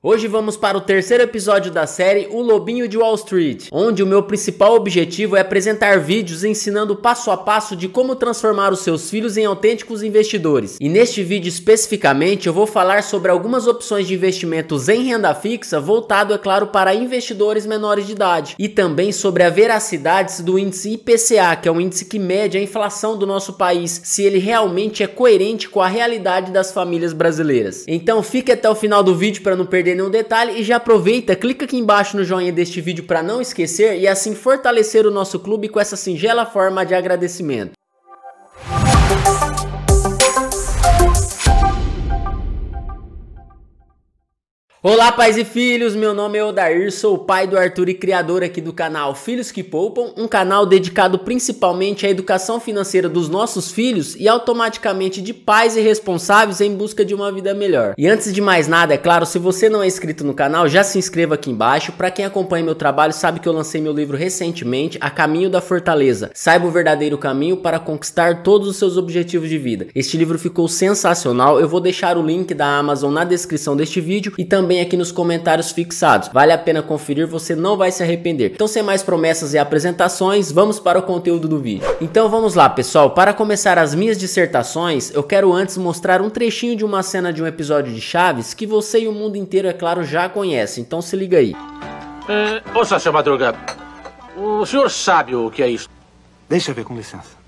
Hoje vamos para o terceiro episódio da série O Lobinho de Wall Street, onde o meu principal objetivo é apresentar vídeos ensinando passo a passo de como transformar os seus filhos em autênticos investidores. E neste vídeo especificamente eu vou falar sobre algumas opções de investimentos em renda fixa, voltado é claro para investidores menores de idade, e também sobre a veracidade do índice IPCA, que é um índice que mede a inflação do nosso país, se ele realmente é coerente com a realidade das famílias brasileiras. Então fique até o final do vídeo para não perder perder nenhum detalhe e já aproveita, clica aqui embaixo no joinha deste vídeo para não esquecer e assim fortalecer o nosso clube com essa singela forma de agradecimento. Olá, pais e filhos, meu nome é Odair, sou o pai do Arthur e criador aqui do canal Filhos que Poupam, um canal dedicado principalmente à educação financeira dos nossos filhos e automaticamente de pais e responsáveis em busca de uma vida melhor. E antes de mais nada, é claro, se você não é inscrito no canal, já se inscreva aqui embaixo. Para quem acompanha meu trabalho, sabe que eu lancei meu livro recentemente, A Caminho da Fortaleza. Saiba o verdadeiro caminho para conquistar todos os seus objetivos de vida. Este livro ficou sensacional. Eu vou deixar o link da Amazon na descrição deste vídeo e também também aqui nos comentários fixados. Vale a pena conferir, você não vai se arrepender. Então sem mais promessas e apresentações, vamos para o conteúdo do vídeo. Então vamos lá pessoal, para começar as minhas dissertações, eu quero antes mostrar um trechinho de uma cena de um episódio de Chaves que você e o mundo inteiro, é claro, já conhece. Então se liga aí. É, ouça, seu Madruga, o senhor sabe o que é isso? Deixa eu ver com licença.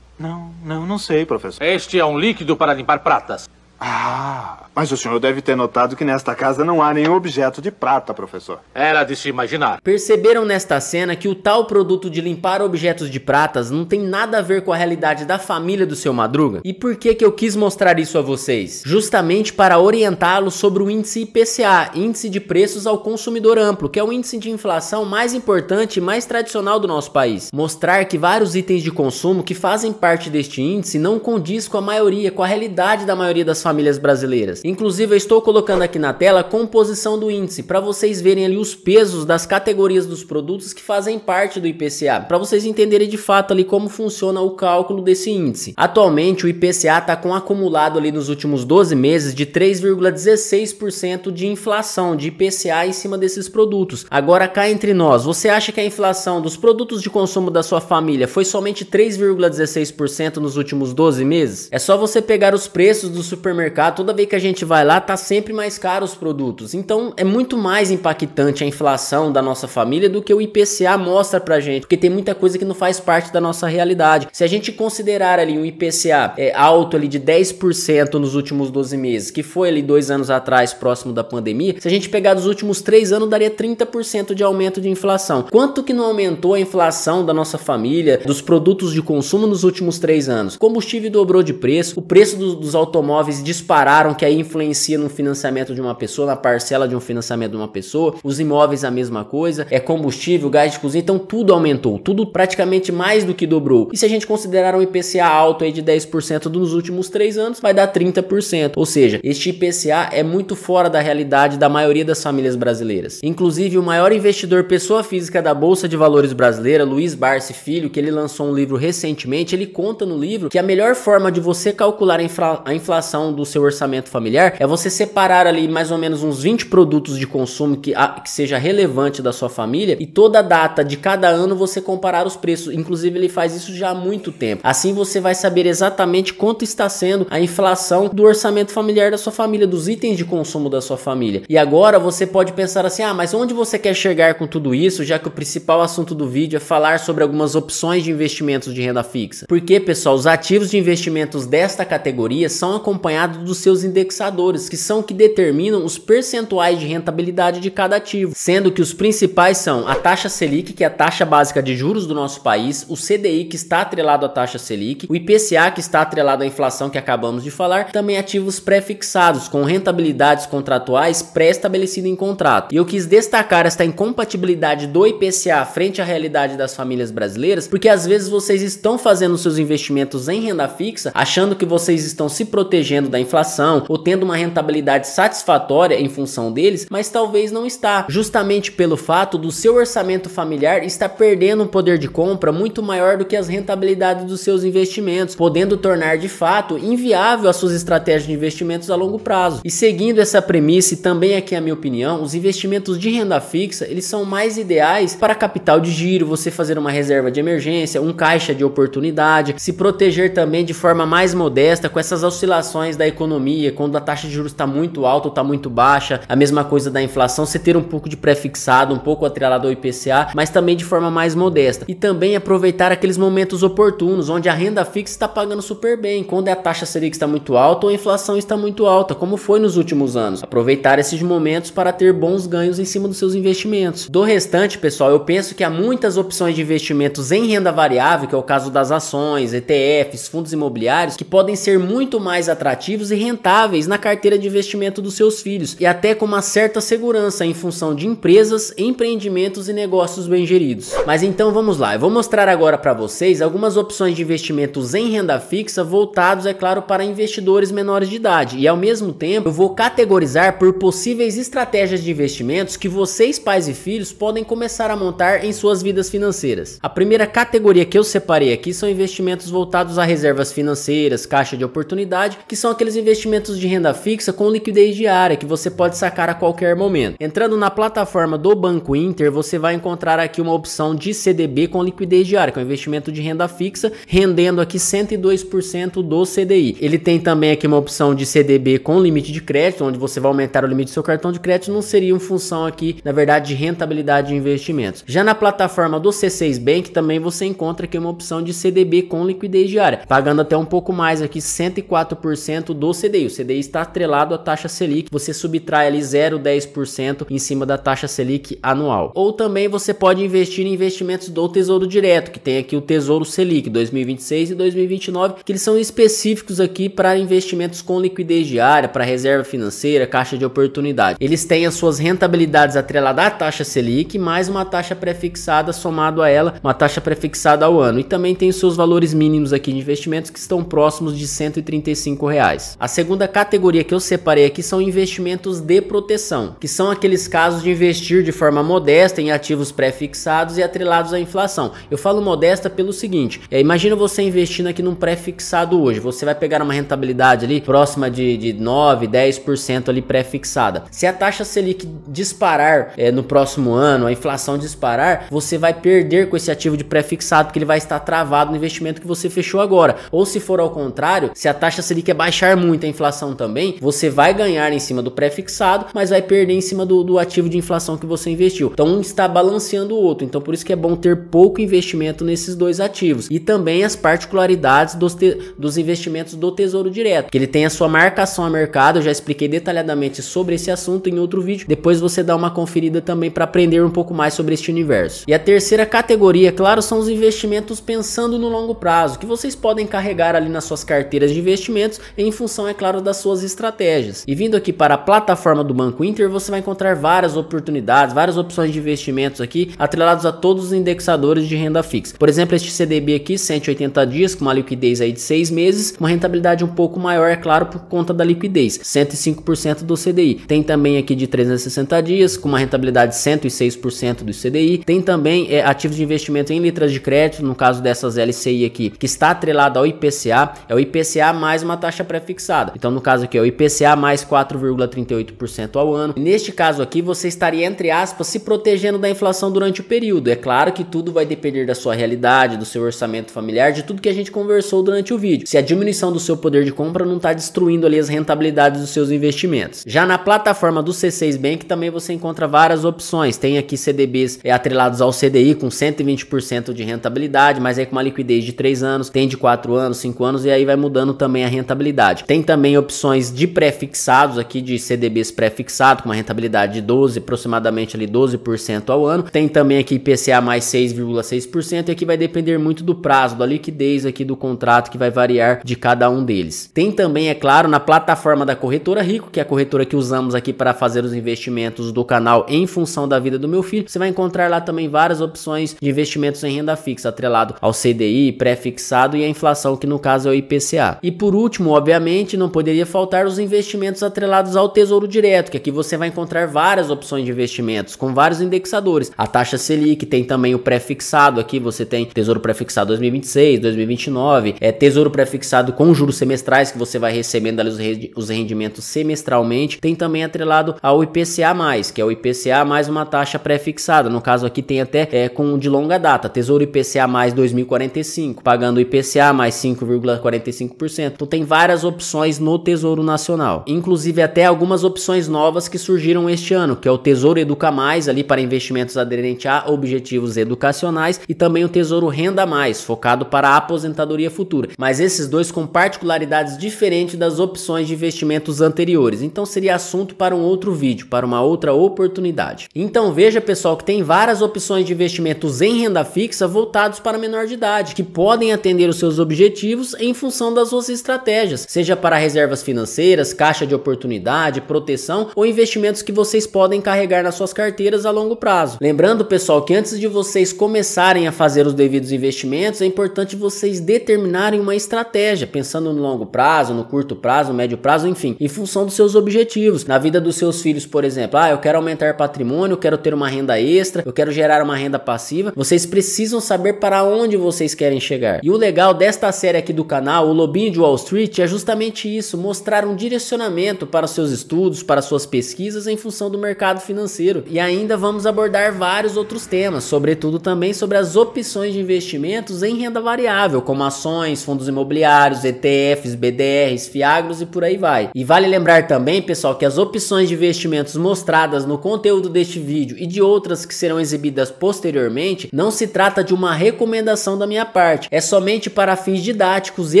Não, não, não sei, professor. Este é um líquido para limpar pratas. Ah, mas o senhor deve ter notado que nesta casa não há nenhum objeto de prata, professor. Era de se imaginar. Perceberam nesta cena que o tal produto de limpar objetos de pratas não tem nada a ver com a realidade da família do seu Madruga? E por que que eu quis mostrar isso a vocês? Justamente para orientá-los sobre o índice IPCA, Índice de Preços ao Consumidor Amplo, que é o índice de inflação mais importante e mais tradicional do nosso país. Mostrar que vários itens de consumo que fazem parte deste índice não condiz com a maioria, com a realidade da maioria das famílias famílias brasileiras. Inclusive, eu estou colocando aqui na tela a composição do índice para vocês verem ali os pesos das categorias dos produtos que fazem parte do IPCA, para vocês entenderem de fato ali como funciona o cálculo desse índice. Atualmente, o IPCA está com um acumulado ali nos últimos 12 meses de 3,16% de inflação de IPCA em cima desses produtos. Agora cá entre nós, você acha que a inflação dos produtos de consumo da sua família foi somente 3,16% nos últimos 12 meses? É só você pegar os preços do supermercados supermercado, toda vez que a gente vai lá, tá sempre mais caro os produtos. Então é muito mais impactante a inflação da nossa família do que o IPCA mostra pra gente, porque tem muita coisa que não faz parte da nossa realidade. Se a gente considerar ali um IPCA é, alto ali de 10% nos últimos 12 meses, que foi ali dois anos atrás, próximo da pandemia, se a gente pegar dos últimos três anos, daria 30% de aumento de inflação. Quanto que não aumentou a inflação da nossa família, dos produtos de consumo nos últimos três anos? O combustível dobrou de preço, o preço dos automóveis dispararam, que aí influencia no financiamento de uma pessoa, na parcela de um financiamento de uma pessoa, os imóveis a mesma coisa, é combustível, gás de cozinha, então tudo aumentou, tudo praticamente mais do que dobrou. E se a gente considerar um IPCA alto aí de 10% nos últimos três anos, vai dar 30%. Ou seja, este IPCA é muito fora da realidade da maioria das famílias brasileiras. Inclusive, o maior investidor pessoa física da Bolsa de Valores brasileira, Luiz Barce Filho, que ele lançou um livro recentemente, ele conta no livro que a melhor forma de você calcular a, infla a inflação do seu orçamento familiar é você separar ali mais ou menos uns 20 produtos de consumo que, a, que seja relevante da sua família e toda data de cada ano você comparar os preços. Inclusive, ele faz isso já há muito tempo. Assim você vai saber exatamente quanto está sendo a inflação do orçamento familiar da sua família, dos itens de consumo da sua família. E agora você pode pensar assim: ah, mas onde você quer chegar com tudo isso, já que o principal assunto do vídeo é falar sobre algumas opções de investimentos de renda fixa? Porque, pessoal, os ativos de investimentos desta categoria são acompanhados acompanhado dos seus indexadores, que são que determinam os percentuais de rentabilidade de cada ativo, sendo que os principais são a taxa Selic, que é a taxa básica de juros do nosso país, o CDI, que está atrelado à taxa Selic, o IPCA, que está atrelado à inflação que acabamos de falar, também ativos pré-fixados, com rentabilidades contratuais pré-estabelecidas em contrato. E eu quis destacar esta incompatibilidade do IPCA frente à realidade das famílias brasileiras, porque às vezes vocês estão fazendo seus investimentos em renda fixa, achando que vocês estão se protegendo da inflação ou tendo uma rentabilidade satisfatória em função deles, mas talvez não está, justamente pelo fato do seu orçamento familiar estar perdendo um poder de compra muito maior do que as rentabilidades dos seus investimentos, podendo tornar de fato inviável as suas estratégias de investimentos a longo prazo. E seguindo essa premissa, e também aqui a minha opinião, os investimentos de renda fixa, eles são mais ideais para capital de giro, você fazer uma reserva de emergência, um caixa de oportunidade, se proteger também de forma mais modesta com essas oscilações da da economia, quando a taxa de juros está muito alta ou está muito baixa, a mesma coisa da inflação, você ter um pouco de pré-fixado, um pouco atrelado ao IPCA, mas também de forma mais modesta. E também aproveitar aqueles momentos oportunos, onde a renda fixa está pagando super bem, quando é a taxa Selic está muito alta ou a inflação está muito alta, como foi nos últimos anos. Aproveitar esses momentos para ter bons ganhos em cima dos seus investimentos. Do restante, pessoal, eu penso que há muitas opções de investimentos em renda variável, que é o caso das ações, ETFs, fundos imobiliários, que podem ser muito mais atrativos lucrativos e rentáveis na carteira de investimento dos seus filhos e até com uma certa segurança em função de empresas, empreendimentos e negócios bem geridos. Mas então vamos lá, eu vou mostrar agora para vocês algumas opções de investimentos em renda fixa voltados, é claro, para investidores menores de idade e ao mesmo tempo eu vou categorizar por possíveis estratégias de investimentos que vocês, pais e filhos, podem começar a montar em suas vidas financeiras. A primeira categoria que eu separei aqui são investimentos voltados a reservas financeiras, caixa de oportunidade, que são aqueles aqueles investimentos de renda fixa com liquidez diária que você pode sacar a qualquer momento. Entrando na plataforma do Banco Inter, você vai encontrar aqui uma opção de CDB com liquidez diária, que é um investimento de renda fixa, rendendo aqui 102% do CDI. Ele tem também aqui uma opção de CDB com limite de crédito, onde você vai aumentar o limite do seu cartão de crédito, não seria uma função aqui, na verdade, de rentabilidade de investimentos. Já na plataforma do C6 Bank, também você encontra aqui uma opção de CDB com liquidez diária, pagando até um pouco mais aqui, 104% do CDI. O CDI está atrelado à taxa Selic, você subtrai ali 0,10% em cima da taxa Selic anual. Ou também você pode investir em investimentos do Tesouro Direto, que tem aqui o Tesouro Selic 2026 e 2029, que eles são específicos aqui para investimentos com liquidez diária, para reserva financeira, caixa de oportunidade. Eles têm as suas rentabilidades atreladas à taxa Selic, mais uma taxa prefixada somado a ela, uma taxa prefixada ao ano. E também tem os seus valores mínimos aqui de investimentos que estão próximos de 135. Reais. A segunda categoria que eu separei aqui são investimentos de proteção, que são aqueles casos de investir de forma modesta em ativos pré-fixados e atrelados à inflação. Eu falo modesta pelo seguinte, é, imagina você investindo aqui num pré-fixado hoje, você vai pegar uma rentabilidade ali próxima de, de 9, 10% ali pré-fixada. Se a taxa Selic disparar é, no próximo ano, a inflação disparar, você vai perder com esse ativo de pré-fixado, porque ele vai estar travado no investimento que você fechou agora. Ou se for ao contrário, se a taxa Selic é baixa baixar muito a inflação também, você vai ganhar em cima do pré-fixado, mas vai perder em cima do, do ativo de inflação que você investiu. Então um está balanceando o outro. Então por isso que é bom ter pouco investimento nesses dois ativos. E também as particularidades dos, te, dos investimentos do Tesouro Direto, que ele tem a sua marcação a mercado. Eu já expliquei detalhadamente sobre esse assunto em outro vídeo. Depois você dá uma conferida também para aprender um pouco mais sobre este universo. E a terceira categoria, claro, são os investimentos pensando no longo prazo, que vocês podem carregar ali nas suas carteiras de investimentos em função, é claro, das suas estratégias. E vindo aqui para a plataforma do Banco Inter, você vai encontrar várias oportunidades, várias opções de investimentos aqui, atrelados a todos os indexadores de renda fixa. Por exemplo, este CDB aqui, 180 dias, com uma liquidez aí de 6 meses, uma rentabilidade um pouco maior, é claro, por conta da liquidez, 105% do CDI. Tem também aqui de 360 dias, com uma rentabilidade de 106% do CDI. Tem também é, ativos de investimento em letras de crédito, no caso dessas LCI aqui, que está atrelado ao IPCA, é o IPCA mais uma taxa pré fixada. Então, no caso aqui, é o IPCA mais 4,38% ao ano. Neste caso aqui, você estaria, entre aspas, se protegendo da inflação durante o período. É claro que tudo vai depender da sua realidade, do seu orçamento familiar, de tudo que a gente conversou durante o vídeo. Se a diminuição do seu poder de compra não está destruindo ali as rentabilidades dos seus investimentos. Já na plataforma do C6 Bank também você encontra várias opções. Tem aqui CDBs é, atrelados ao CDI com 120% de rentabilidade, mas aí com uma liquidez de 3 anos, tem de 4 anos, 5 anos e aí vai mudando também a rentabilidade rentabilidade. Tem também opções de prefixados aqui, de CDBs pré-fixado com uma rentabilidade de 12, aproximadamente ali 12% ao ano. Tem também aqui IPCA mais 6,6% e aqui vai depender muito do prazo, da liquidez aqui do contrato que vai variar de cada um deles. Tem também, é claro, na plataforma da corretora Rico, que é a corretora que usamos aqui para fazer os investimentos do canal em função da vida do meu filho, você vai encontrar lá também várias opções de investimentos em renda fixa, atrelado ao CDI, pré-fixado e a inflação, que no caso é o IPCA. E por último, obviamente, obviamente, não poderia faltar os investimentos atrelados ao Tesouro Direto, que aqui você vai encontrar várias opções de investimentos com vários indexadores. A taxa Selic tem também o pré-fixado, aqui você tem Tesouro pré-fixado 2026, 2029, é Tesouro pré-fixado com juros semestrais que você vai recebendo ali os rendimentos semestralmente. Tem também atrelado ao IPCA+, que é o IPCA mais uma taxa pré-fixada. No caso aqui tem até é, com de longa data, Tesouro IPCA mais 2045, pagando IPCA mais 5,45%. Então tem várias opções opções no Tesouro Nacional. Inclusive até algumas opções novas que surgiram este ano, que é o Tesouro Educa Mais ali para investimentos aderentes a objetivos educacionais e também o Tesouro Renda Mais, focado para a aposentadoria futura. Mas esses dois com particularidades diferentes das opções de investimentos anteriores. Então seria assunto para um outro vídeo, para uma outra oportunidade. Então veja pessoal que tem várias opções de investimentos em renda fixa voltados para menor de idade, que podem atender os seus objetivos em função das suas estratégias, seja seja para reservas financeiras, caixa de oportunidade, proteção ou investimentos que vocês podem carregar nas suas carteiras a longo prazo. Lembrando, pessoal, que antes de vocês começarem a fazer os devidos investimentos, é importante vocês determinarem uma estratégia, pensando no longo prazo, no curto prazo, no médio prazo, enfim, em função dos seus objetivos, na vida dos seus filhos, por exemplo. Ah, eu quero aumentar patrimônio, eu quero ter uma renda extra, eu quero gerar uma renda passiva. Vocês precisam saber para onde vocês querem chegar. E o legal desta série aqui do canal, o Lobinho de Wall Street, é justamente justamente isso, mostrar um direcionamento para seus estudos, para suas pesquisas em função do mercado financeiro. E ainda vamos abordar vários outros temas, sobretudo também sobre as opções de investimentos em renda variável, como ações, fundos imobiliários, ETFs, BDRs, Fiagros e por aí vai. E vale lembrar também, pessoal, que as opções de investimentos mostradas no conteúdo deste vídeo e de outras que serão exibidas posteriormente, não se trata de uma recomendação da minha parte, é somente para fins didáticos e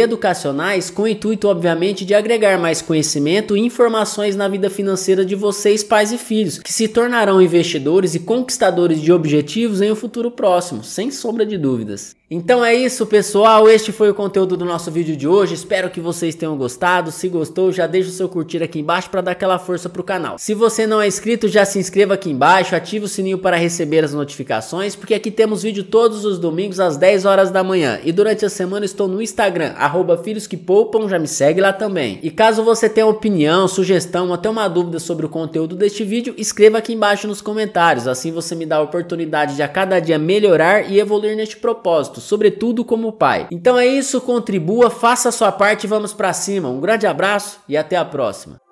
educacionais com o intuito obviamente, de agregar mais conhecimento e informações na vida financeira de vocês, pais e filhos, que se tornarão investidores e conquistadores de objetivos em um futuro próximo, sem sombra de dúvidas. Então é isso, pessoal. Este foi o conteúdo do nosso vídeo de hoje. Espero que vocês tenham gostado. Se gostou, já deixa o seu curtir aqui embaixo para dar aquela força pro canal. Se você não é inscrito, já se inscreva aqui embaixo, ative o sininho para receber as notificações, porque aqui temos vídeo todos os domingos às 10 horas da manhã. E durante a semana estou no Instagram @filhosquepoupam, já me segue lá também. E caso você tenha opinião, sugestão, até uma dúvida sobre o conteúdo deste vídeo, escreva aqui embaixo nos comentários. Assim você me dá a oportunidade de a cada dia melhorar e evoluir neste propósito sobretudo como pai. Então é isso, contribua, faça a sua parte e vamos para cima. Um grande abraço e até a próxima.